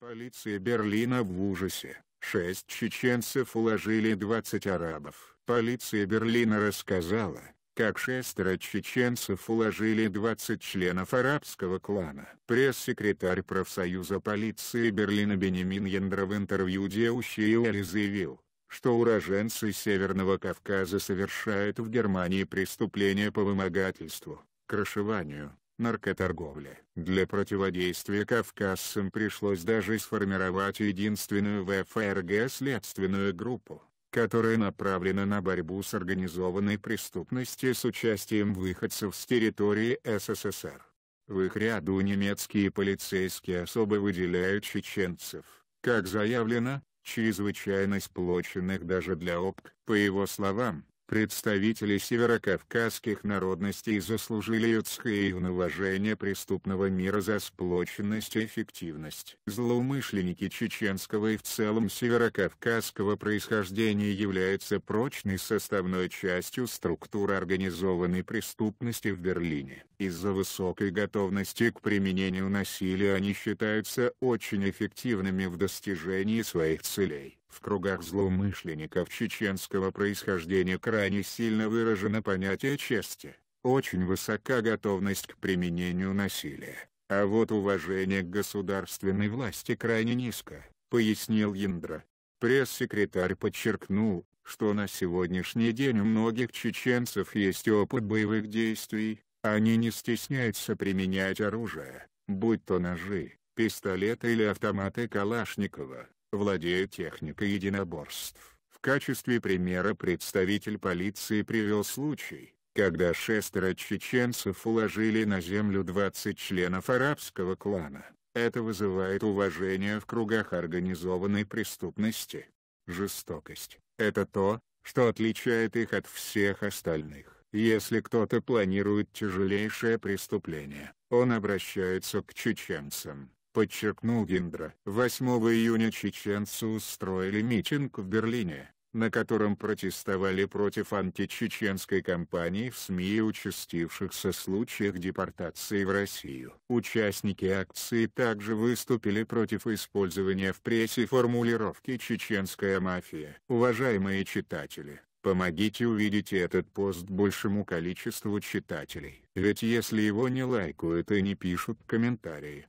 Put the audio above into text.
Полиция Берлина в ужасе. Шесть чеченцев уложили 20 арабов. Полиция Берлина рассказала, как шестеро чеченцев уложили 20 членов арабского клана. Пресс-секретарь профсоюза полиции Берлина Бенемин Яндра в интервью Деушиэле заявил, что уроженцы Северного Кавказа совершают в Германии преступления по вымогательству, крышеванию, наркоторговли. Для противодействия кавказцам пришлось даже сформировать единственную в ФРГ следственную группу, которая направлена на борьбу с организованной преступностью с участием выходцев с территории СССР. В их ряду немецкие полицейские особо выделяют чеченцев, как заявлено, чрезвычайно сплоченных даже для ОПК. По его словам, Представители северокавказских народностей заслужили Юцхеюн уважение преступного мира за сплоченность и эффективность. Злоумышленники чеченского и в целом северокавказского происхождения являются прочной составной частью структуры организованной преступности в Берлине. Из-за высокой готовности к применению насилия они считаются очень эффективными в достижении своих целей. В кругах злоумышленников чеченского происхождения крайне сильно выражено понятие чести, очень высока готовность к применению насилия, а вот уважение к государственной власти крайне низко, пояснил Яндра. Пресс-секретарь подчеркнул, что на сегодняшний день у многих чеченцев есть опыт боевых действий, они не стесняются применять оружие, будь то ножи, пистолеты или автоматы Калашникова владеет техникой единоборств. В качестве примера представитель полиции привел случай, когда шестеро чеченцев уложили на землю 20 членов арабского клана. Это вызывает уважение в кругах организованной преступности. Жестокость — это то, что отличает их от всех остальных. Если кто-то планирует тяжелейшее преступление, он обращается к чеченцам подчеркнул Гиндра. 8 июня чеченцы устроили митинг в Берлине, на котором протестовали против античеченской кампании в СМИ и участившихся случаях депортации в Россию. Участники акции также выступили против использования в прессе формулировки «чеченская мафия». Уважаемые читатели! Помогите увидеть этот пост большему количеству читателей, ведь если его не лайкают и не пишут комментарии,